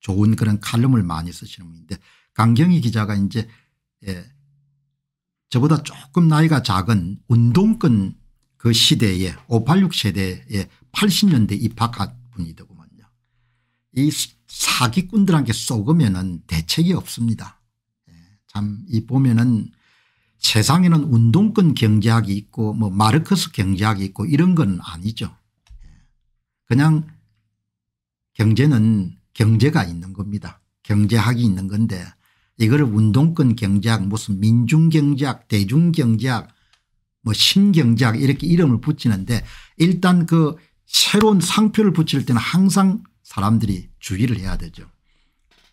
좋은 그런 칼럼을 많이 쓰시는 분인데 강경희 기자가 이제 예, 저보다 조금 나이가 작은 운동권 그 시대에 586 세대에 80년대 입학한 분이더구만요. 이 사기꾼들한테 쏘으면 대책이 없습니다. 예, 참이 보면은 세상에는 운동권 경제학이 있고 뭐 마르크스 경제학이 있고 이런 건 아니죠. 예, 그냥 경제는 경제가 있는 겁니다. 경제학이 있는 건데 이거를 운동권 경제학 무슨 민중경제학 대중경제학 뭐 신경제학 이렇게 이름을 붙이는데 일단 그 새로운 상표를 붙일 때는 항상 사람들이 주의를 해야 되죠.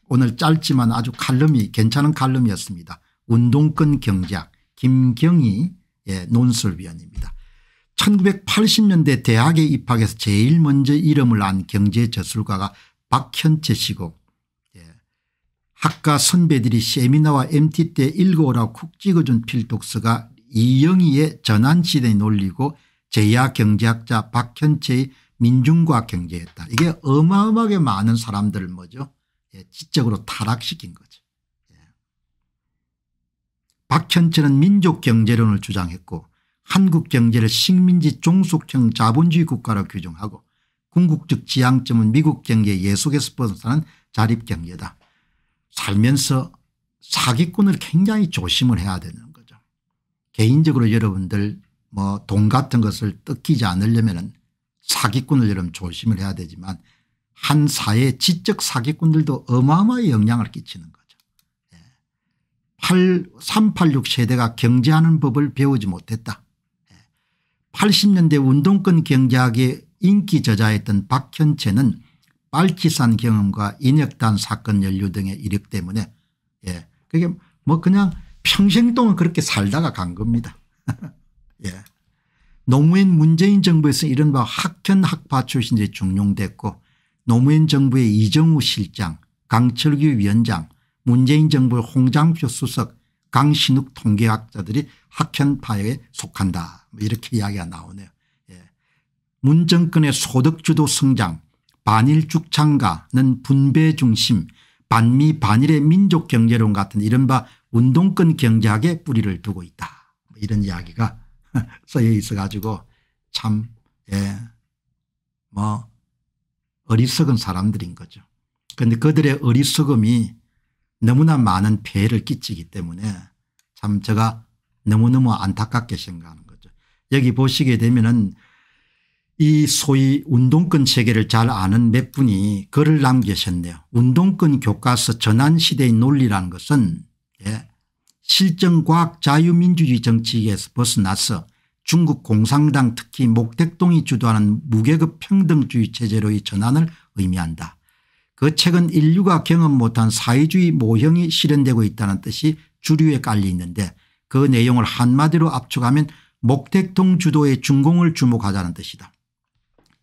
오늘 짧지만 아주 칼럼이 괜찮은 칼럼이었습니다. 운동권 경제학 김경희 예, 논술위원입니다. 1980년대 대학에 입학해서 제일 먼저 이름을 안 경제저술가가 박현채 씨고 예. 학과 선배들이 세미나와 MT 때 읽어오라고 쿡 찍어준 필독서가 이영희의 전환시대에 놀리고 제야 경제학자 박현채의 민중과 경제했다. 이게 어마어마하게 많은 사람들을 뭐죠 예. 지적으로 타락시킨 거죠. 예. 박현채는 민족경제론을 주장했고 한국 경제를 식민지 종속형 자본주의 국가로 규정하고 궁극적 지향점은 미국 경제 의 예속에서 벗어나는 자립경제다. 살면서 사기꾼을 굉장히 조심을 해야 되는 거죠. 개인적으로 여러분들 뭐 돈 같은 것을 뜯기지 않으려면 사기꾼을 여러분 조심을 해야 되지만 한 사회 지적 사기꾼들도 어마어마한 영향을 끼치는 거죠. 8, 예. 386 세대가 경제하는 법을 배우지 못했다. 80년대 예. 운동권 경제학의 인기 저자였던 박현채는 빨치산 경험과 인혁단 사건 연루 등의 이력 때문에 예 그게 뭐 그냥 평생 동안 그렇게 살다가 간 겁니다. 예. 노무현 문재인 정부에서 이른바 학현학파 출신들이 중용됐고 노무현 정부의 이정우 실장 강철규 위원장 문재인 정부의 홍장표 수석 강신욱 통계학자들이 학현파에 속한다 뭐 이렇게 이야기가 나오네요. 문정권의 소득주도 성장 반일죽 창가는 분배 중심 반미 반일의 민족 경제론 같은 이른바 운동권 경제학에 뿌리를 두고 있다 뭐 이런 이야기가 써여 있어 가지고 참 예, 뭐 어리석은 사람들인 거죠. 그런데 그들의 어리석음이 너무나 많은 폐해를 끼치기 때문에 참 제가 너무너무 안타깝게 생각하는 거죠. 여기 보시게 되면 은이 소위 운동권 체계를잘 아는 몇 분이 글을 남기셨네요. 운동권 교과서 전환시대의 논리라는 것은 예, 실정과학 자유민주주의 정치에서 벗어나서 중국 공산당 특히 목택동이 주도하는 무계급 평등주의 체제로의 전환을 의미한다. 그 책은 인류가 경험 못한 사회주의 모형이 실현되고 있다는 뜻이 주류에 깔려 있는데 그 내용을 한마디로 압축하면 목택동 주도의 중공을 주목하자는 뜻이다.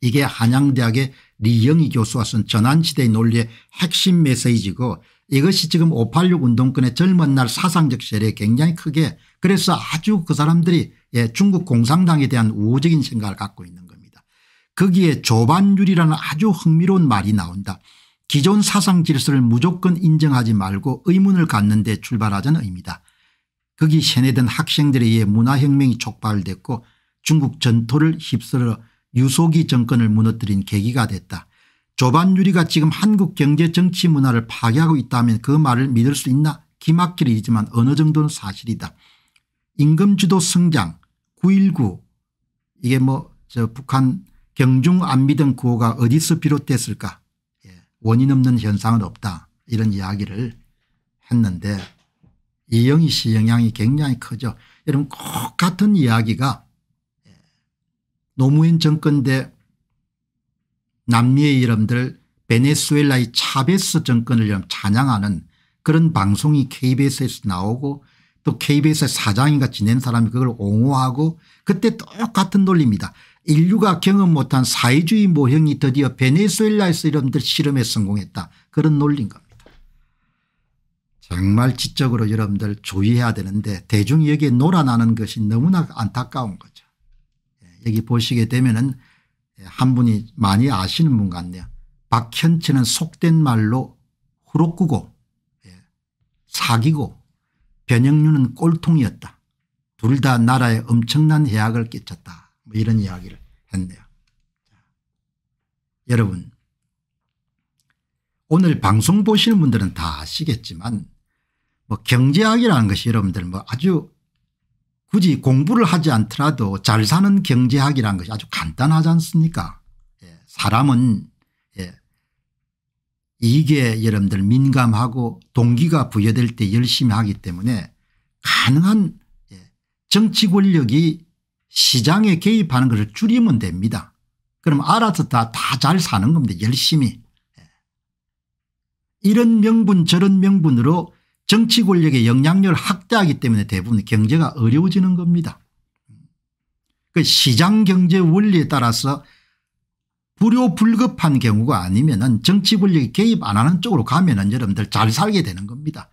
이게 한양대학의 리영희 교수와 쓴 전환시대의 논리의 핵심 메시지고 이것이 지금 586 운동권의 젊은 날 사상적 세례에 굉장히 크게 그래서 아주 그 사람들이 예, 중국 공산당에 대한 우호적인 생각을 갖고 있는 겁니다. 거기에 조반율이라는 아주 흥미로운 말이 나온다. 기존 사상 질서를 무조건 인정하지 말고 의문을 갖는 데 출발하자는 의미다. 거기 세뇌된 학생들에 의해 문화혁명이 촉발됐고 중국 전토를 휩쓸어 유속이 정권을 무너뜨린 계기가 됐다. 조반유리가 지금 한국 경제 정치 문화를 파괴하고 있다면 그 말을 믿을 수 있나 기막힐 이지만 어느 정도는 사실이다. 임금주도 성장 9.19 이게 뭐저 북한 경중 안비 등 구호가 어디서 비롯됐을까 예, 원인 없는 현상은 없다 이런 이야기를 했는데 이영희 씨 영향이 굉장히 크죠. 여러분 꼭 같은 이야기가 노무현 정권 대 남미의 이름들 베네수엘라의 차베스 정권을 찬양하는 그런 방송이 KBS에서 나오고 또 KBS 사장인가 지낸 사람이 그걸 옹호하고 그때 똑같은 논리입니다. 인류가 경험 못한 사회주의 모형이 드디어 베네수엘라에서 여러분들 실험에 성공했다. 그런 논리인 겁니다. 정말 지적으로 여러분들 주의해야 되는데 대중이 여기에 놀아나는 것이 너무나 안타까운 거죠. 여기 보시게 되면은 한 분이 많이 아시는 분 같네요. 박현치는 속된 말로 후로꾸고 예, 사기고 변영류는 꼴통이었다. 둘 다 나라에 엄청난 해악을 끼쳤다. 뭐 이런 이야기를 했네요. 여러분 오늘 방송 보시는 분들은 다 아시겠지만 뭐 경제학이라는 것이 여러분들 뭐 아주 굳이 공부를 하지 않더라도 잘 사는 경제학이라는 것이 아주 간단하지 않습니까 예. 사람은 예. 이게 여러분들 민감하고 동기가 부여될 때 열심히 하기 때문에 가능한 예. 정치 권력이 시장에 개입하는 것을 줄이면 됩니다. 그럼 알아서 다다잘 사는 겁니다. 열심히. 예. 이런 명분 저런 명분으로 정치 권력의 영향력을 확대하기 때문에 대부분 경제가 어려워지는 겁니다. 그 시장 경제 원리에 따라서 불효불급한 경우가 아니면 정치 권력이 개입 안 하는 쪽으로 가면 여러분들 잘 살게 되는 겁니다.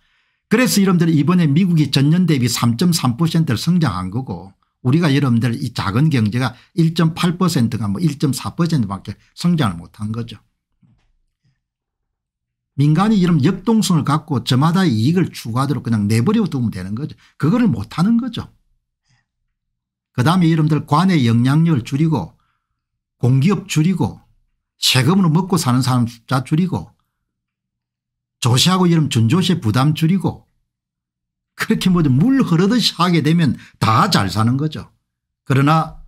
그래서 여러분들 이번에 미국이 전년 대비 3.3%를 성장한 거고 우리가 여러분들 이 작은 경제가 1.8%가 뭐 1.4%밖에 성장을 못 한 거죠. 민간이 이런 역동성을 갖고 저마다 이익을 추구하도록 그냥 내버려 두면 되는 거죠. 그거를 못하는 거죠. 그 다음에 이름들 관의 영향력을 줄이고 공기업 줄이고 세금으로 먹고 사는 사람 숫자 줄이고 조시하고 이름 준조시의 부담 줄이고 그렇게 뭐든 물 흐르듯이 하게 되면 다 잘 사는 거죠. 그러나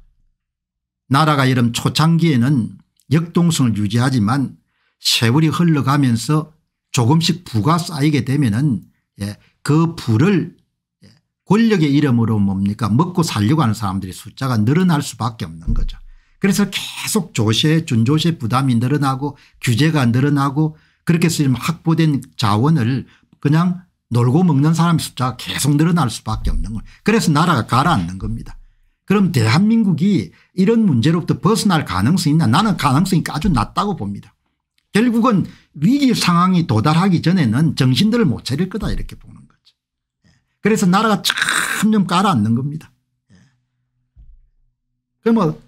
나라가 이런 초창기에는 역동성을 유지하지만 세월이 흘러가면서 조금씩 부가 쌓이게 되면은 예, 그 부를 예, 권력의 이름으로 뭡니까 먹고 살려고 하는 사람들이 숫자가 늘어날 수밖에 없는 거죠. 그래서 계속 조세 준조세 부담이 늘어나고 규제가 늘어나고 그렇게 쓰면 확보된 자원을 그냥 놀고 먹는 사람 숫자가 계속 늘어날 수밖에 없는 거예요. 그래서 나라가 가라앉는 겁니다. 그럼 대한민국이 이런 문제로부터 벗어날 가능성이 있나 나는 가능성이 아주 낮다고 봅니다. 결국은 위기 상황이 도달하기 전에는 정신들을 못 차릴 거다 이렇게 보는 거죠. 예. 그래서 나라가 참점 깔아앉는 겁니다. 예. 그러면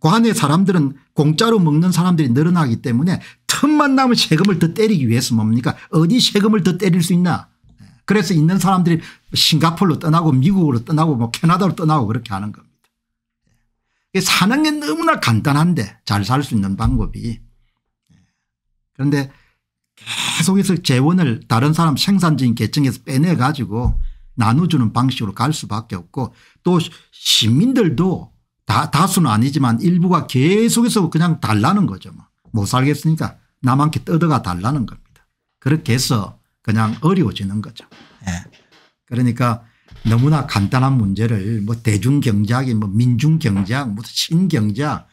관의 사람들은 공짜로 먹는 사람들이 늘어나기 때문에 틈만 나면 세금을 더 때리기 위해서 뭡니까 어디 세금을 더 때릴 수 있나 예. 그래서 있는 사람들이 싱가폴로 떠나고 미국으로 떠나고 뭐 캐나다로 떠나고 그렇게 하는 겁니다. 사는 게 너무나 간단한데 잘 살 수 있는 방법이 그런데 계속해서 재원을 다른 사람 생산적인 계층에서 빼내 가지고 나눠주는 방식으로 갈 수밖에 없고 또 시민들도 다, 다수는 아니지만 일부가 계속해서 그냥 달라는 거죠. 뭐. 못 살겠으니까 남한테 뜯어가 달라는 겁니다. 그렇게 해서 그냥 어려워지는 거죠. 예. 그러니까 너무나 간단한 문제를 뭐 대중경제학이 뭐 민중경제학 무슨 신경제학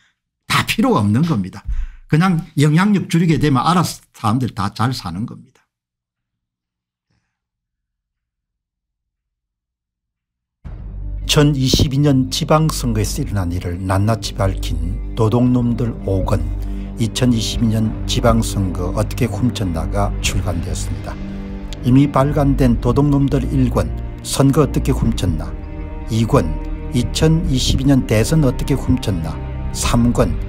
다 필요가 없는 겁니다. 그냥 영향력 줄이게 되면 알아서 사람들 다 잘 사는 겁니다. 전 22년 지방선거에서 일어난 일을 낱낱이 밝힌 도둑놈들 5권 2022년 지방선거 어떻게 훔쳤나가 출간되었습니다. 이미 발간된 도둑놈들 1권 선거 어떻게 훔쳤나 2권 2022년 대선 어떻게 훔쳤나 3권